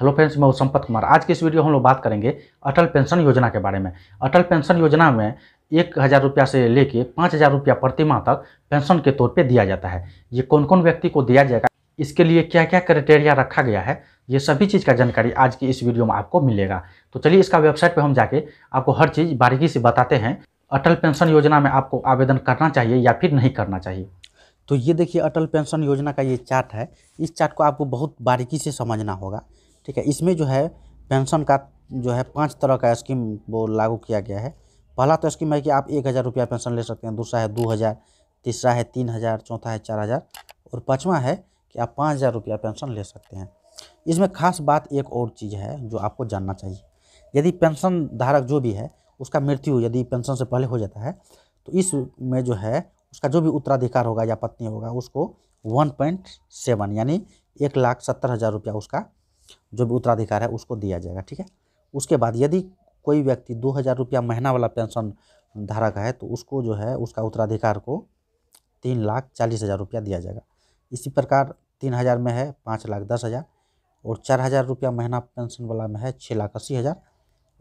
hello friends मैं संपत कुमार आज के इस वीडियो हम लोग बात करेंगे अटल पेंशन योजना के बारे में अटल पेंशन योजना में एक हज़ार रुपया से लेके पाँच हज़ार रुपया प्रति माह तक पेंशन के तौर पे दिया जाता है ये कौन कौन व्यक्ति को दिया जाएगा इसके लिए क्या क्या क्राइटेरिया रखा गया है ये सभी चीज़ का जानकारी आज की इस वीडियो में आपको मिलेगा तो चलिए इसका वेबसाइट पर हम जाके आपको हर चीज़ बारीकी से बताते हैं अटल पेंशन योजना में आपको आवेदन करना चाहिए या फिर नहीं करना चाहिए तो ये देखिए अटल पेंशन योजना का ये चार्ट है इस चार्ट को आपको बहुत बारीकी से समझना होगा ठीक है इसमें जो है पेंशन का जो है पांच तरह का स्कीम वो लागू किया गया है पहला तो स्कीम है कि आप एक हज़ार रुपया पेंशन ले सकते हैं दूसरा है दो हज़ार तीसरा है तीन हज़ार चौथा है चार हज़ार और पाँचवा है कि आप पाँच हज़ार रुपया पेंशन ले सकते हैं इसमें खास बात एक और चीज़ है जो आपको जानना चाहिए यदि पेंशन धारक जो भी है उसका मृत्यु यदि पेंशन से पहले हो जाता है तो इसमें जो है उसका जो भी उत्तराधिकार होगा या पत्नी होगा उसको वन पॉइंट सेवन यानी एक लाख सत्तर हज़ार रुपया उसका जो भी उत्तराधिकार है उसको दिया जाएगा ठीक है उसके बाद यदि कोई व्यक्ति दो हज़ार रुपया महीना वाला पेंशन धारक है तो उसको जो है उसका उत्तराधिकार को तीन लाख चालीस हज़ार रुपया दिया जाएगा इसी प्रकार तीन हज़ार में है पाँच लाख दस हज़ार और चार हज़ार रुपया महीना पेंशन वाला में है छः लाख अस्सी हज़ार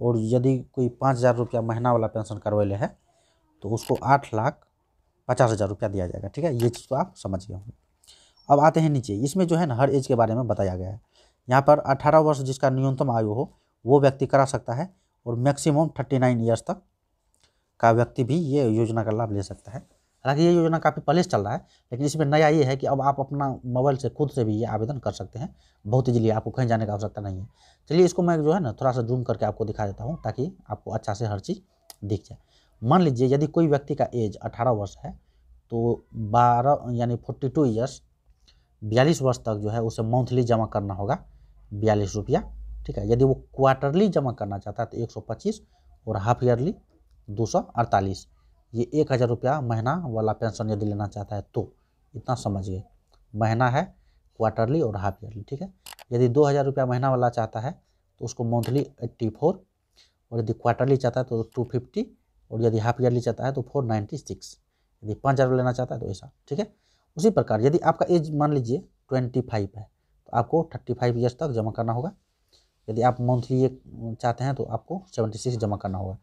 और यदि कोई पाँच हज़ार रुपया महीना वाला पेंशन करवैले है तो उसको आठ लाख पचास हज़ार रुपया दिया जाएगा ठीक है ये चीज़ को तो आप समझ गए होंगे अब आते हैं नीचे इसमें जो है ना हर एज के बारे में बताया गया है यहाँ पर 18 वर्ष जिसका न्यूनतम आयु हो वो व्यक्ति करा सकता है और मैक्सिमम 39 ईयर्स तक का व्यक्ति भी ये योजना का लाभ ले सकता है हालांकि ये योजना काफ़ी पहले से चल रहा है लेकिन इसमें नया ये है कि अब आप अपना मोबाइल से खुद से भी ये आवेदन कर सकते हैं बहुत ईजिली आपको कहीं जाने का आवश्यकता नहीं है चलिए इसको मैं जो है ना थोड़ा सा जूम करके आपको दिखा देता हूँ ताकि आपको अच्छा से हर चीज़ दिख जाए मान लीजिए यदि कोई व्यक्ति का एज अठारह वर्ष है तो बारह यानी फोर्टी टू ईयर्स बयालीस वर्ष तक जो है उसे मंथली जमा करना होगा बयालीस रुपया ठीक है यदि वो क्वार्टरली जमा करना चाहता है तो एक सौ पच्चीस और हाफ ईयरली दो सौ अड़तालीस ये एक हज़ार रुपया महीना वाला पेंशन यदि लेना चाहता है तो इतना समझिए महीना है क्वार्टरली और हाफ ईयरली ठीक है यदि दो हज़ार रुपया महीना वाला चाहता है तो उसको मंथली एट्टी फोर और यदि क्वार्टरली चाहता है तो टू फिफ्टी और यदि हाफ ईयरली चाहता है तो फोर नाइन्टी सिक्स यदि पाँच हज़ार लेना चाहता है तो ऐसा ठीक है उसी प्रकार यदि आपका एज मान लीजिए ट्वेंटी फाइव है आपको थर्टी फाइव ईयर्स तक जमा करना होगा यदि आप मंथली ये चाहते हैं तो आपको सेवेंटी सिक्स जमा करना होगा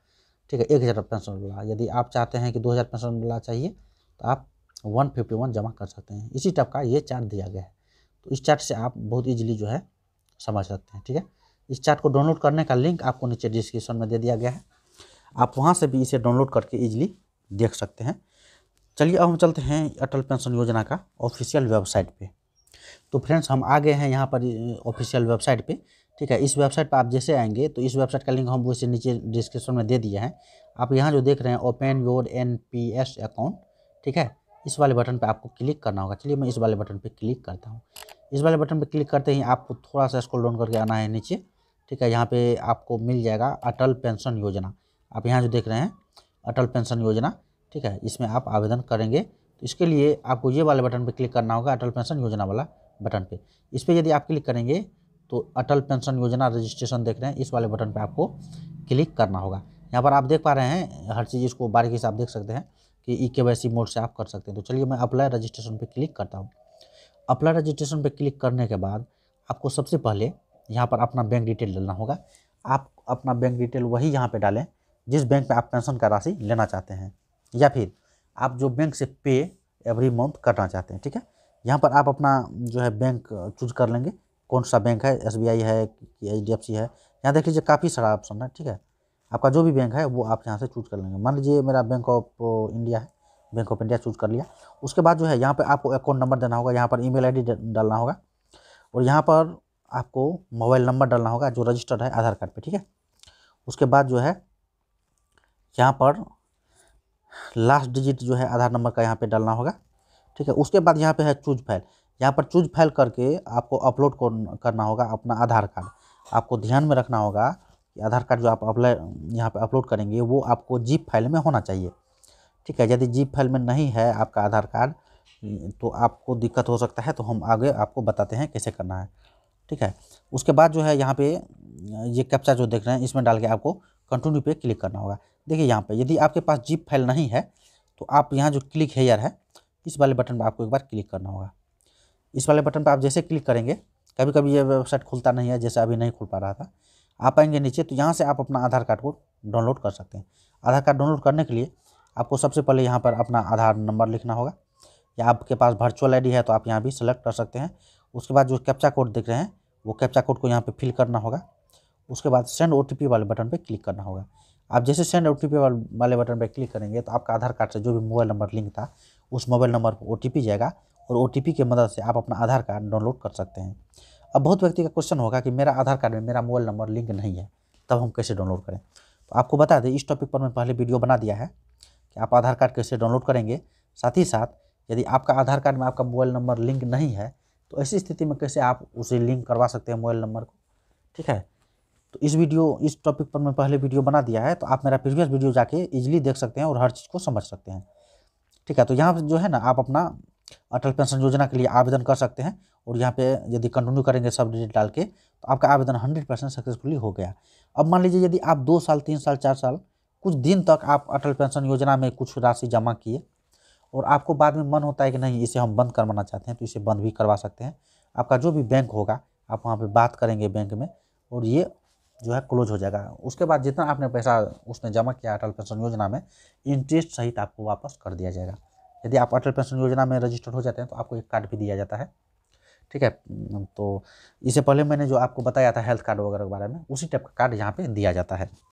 ठीक है एक हज़ार पेंशन वाला यदि आप चाहते हैं कि दो हज़ार पेंशन वाला चाहिए तो आप वन फिफ्टी वन जमा कर सकते हैं इसी टाइप का ये चार्ट दिया गया है तो इस चार्ट से आप बहुत ईजिली जो है समझ सकते हैं ठीक है इस चार्ट को डाउनलोड करने का लिंक आपको नीचे डिस्क्रिप्शन में दे दिया गया है आप वहाँ से भी इसे डाउनलोड करके ईजिली देख सकते हैं चलिए अब हम चलते हैं अटल पेंशन योजना का ऑफिशियल वेबसाइट पे तो फ्रेंड्स हम आ गए हैं यहाँ पर ऑफिशियल वेबसाइट पे ठीक है इस वेबसाइट पर आप जैसे आएंगे तो इस वेबसाइट का लिंक हम वैसे नीचे डिस्क्रिप्शन में दे दिए हैं आप यहाँ जो देख रहे हैं open your N P S account ठीक है इस वाले बटन पर आपको क्लिक करना होगा चलिए मैं इस वाले बटन पर क्लिक करता हूँ इस वाले बटन पर क्लिक करते ही आपको थोड़ा सा स्क्रॉल डाउन करके आना है नीचे ठीक है यहाँ पर आपको मिल जाएगा अटल पेंशन योजना आप यहाँ जो देख रहे हैं अटल पेंशन योजना ठीक है इसमें आप आवेदन करेंगे तो इसके लिए आपको ये वाले बटन पर क्लिक करना होगा अटल पेंशन योजना वाला बटन पर इस पर यदि आप क्लिक करेंगे तो अटल पेंशन योजना रजिस्ट्रेशन देख रहे हैं इस वाले बटन पर आपको क्लिक करना होगा यहाँ पर आप देख पा रहे हैं हर चीज़ इसको बारीकी से आप देख सकते हैं कि ई के वाई सी मोड से आप कर सकते हैं तो चलिए मैं अप्लाई रजिस्ट्रेशन पे क्लिक करता हूँ अप्लाई रजिस्ट्रेशन पे क्लिक करने के बाद आपको सबसे पहले यहाँ पर अपना बैंक डिटेल डालना होगा आप अपना बैंक डिटेल वही यहाँ पर डालें जिस बैंक पर आप पेंशन का राशि लेना चाहते हैं या फिर आप जो बैंक से पे एवरी मंथ करना चाहते हैं ठीक है यहाँ पर आप अपना जो है बैंक चूज कर लेंगे कौन सा बैंक है एस है कि एच है यहाँ देख लीजिए काफ़ी सारा ऑप्शन है ठीक है आपका जो भी बैंक है वो आप यहाँ से चूज कर लेंगे मान लीजिए मेरा बैंक ऑफ इंडिया है बैंक ऑफ इंडिया चूज कर लिया उसके बाद जो है यहाँ पर आपको अकाउंट नंबर देना होगा यहाँ पर ई मेल डालना होगा और यहाँ पर आपको मोबाइल नंबर डालना होगा जो रजिस्टर्ड है आधार कार्ड पर ठीक है उसके बाद जो है यहाँ पर लास्ट डिजिट जो है आधार नंबर का यहाँ पे डालना होगा ठीक है उसके बाद यहाँ पे है चूज फाइल यहाँ पर चूज फाइल करके आपको अपलोड करना होगा अपना आधार कार्ड आपको ध्यान में रखना होगा कि आधार कार्ड जो आप अप्लाई यहाँ पर अपलोड करेंगे वो आपको जीप फाइल में होना चाहिए ठीक है यदि जीप फाइल में नहीं है आपका आधार कार्ड तो आपको दिक्कत हो सकता है तो हम आगे आपको बताते हैं कैसे करना है ठीक है उसके बाद जो है यहाँ पे ये कैप्चा जो देख रहे हैं इसमें डाल के आपको कंटिन्यू पे क्लिक करना होगा देखिए यहाँ पर यदि आपके पास जीप फाइल नहीं है तो आप यहाँ जो क्लिक हेयर है इस वाले बटन पर आपको एक बार क्लिक करना होगा इस वाले बटन पर आप जैसे क्लिक करेंगे कभी कभी ये वेबसाइट खुलता नहीं है जैसे अभी नहीं खुल पा रहा था आप आएंगे नीचे तो यहाँ से आप अपना आधार कार्ड को डाउनलोड कर सकते हैं आधार कार्ड डाउनलोड करने के लिए आपको सबसे पहले यहाँ पर अपना आधार नंबर लिखना होगा या आपके पास वर्चुअल आई है तो आप यहाँ भी सिलेक्ट कर सकते हैं उसके बाद जो कैप्चा कोड देख रहे हैं वो कैप्चा कोड को यहाँ पर फिल करना होगा उसके बाद सेंड ओ वाले बटन पर क्लिक करना होगा आप जैसे सेंड ओ वाले बटन पर क्लिक करेंगे तो आपका आधार कार्ड से जो भी मोबाइल नंबर लिंक था उस मोबाइल नंबर पर ओ जाएगा और ओ की मदद से आप अपना आधार कार्ड डाउनलोड कर सकते हैं अब बहुत व्यक्ति का क्वेश्चन होगा कि मेरा आधार कार्ड में मेरा मोबाइल नंबर लिंक नहीं है तब हम कैसे डाउनलोड करें तो आपको बता दें इस टॉपिक पर मैं पहले वीडियो बना दिया है कि आप आधार कार्ड कैसे डाउनलोड करेंगे साथ ही साथ यदि आपका आधार कार्ड में आपका मोबाइल नंबर लिंक नहीं है तो ऐसी स्थिति में कैसे आप उसे लिंक करवा सकते हैं मोबाइल नंबर को ठीक है तो इस वीडियो इस टॉपिक पर मैं पहले वीडियो बना दिया है तो आप मेरा प्रीवियस वीडियो जाके इजीली देख सकते हैं और हर चीज़ को समझ सकते हैं ठीक है तो यहाँ जो है ना आप अपना अटल पेंशन योजना के लिए आवेदन कर सकते हैं और यहाँ पे यदि कंटिन्यू करेंगे सब डिटेल डाल के तो आपका आवेदन हंड्रेड परसेंट सक्सेसफुली हो गया अब मान लीजिए यदि आप दो साल तीन साल चार साल कुछ दिन तक आप अटल पेंशन योजना में कुछ राशि जमा किए और आपको बाद में मन होता है कि नहीं इसे हम बंद करवाना चाहते हैं तो इसे बंद भी करवा सकते हैं आपका जो भी बैंक होगा आप वहाँ पर बात करेंगे बैंक में और ये जो है क्लोज हो जाएगा उसके बाद जितना आपने पैसा उसमें जमा किया अटल पेंशन योजना में इंटरेस्ट सहित आपको वापस कर दिया जाएगा यदि आप अटल पेंशन योजना में रजिस्टर्ड हो जाते हैं तो आपको एक कार्ड भी दिया जाता है ठीक है हम्म, तो इससे पहले मैंने जो आपको बताया था हेल्थ कार्ड वगैरह के बारे में उसी टाइप का कार्ड यहाँ पर दिया जाता है